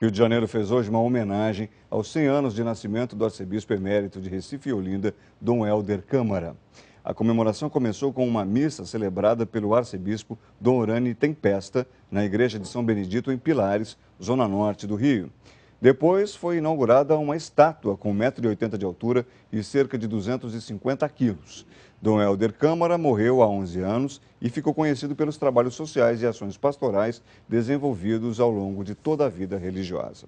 Rio de Janeiro fez hoje uma homenagem aos 100 anos de nascimento do arcebispo emérito de Recife e Olinda, Dom Helder Câmara. A comemoração começou com uma missa celebrada pelo arcebispo Dom Orani Tempesta, na igreja de São Benedito, em Pilares, zona norte do Rio. Depois foi inaugurada uma estátua com 1,80m de altura e cerca de 250 quilos. Dom Helder Câmara morreu há 11 anos e ficou conhecido pelos trabalhos sociais e ações pastorais desenvolvidos ao longo de toda a vida religiosa.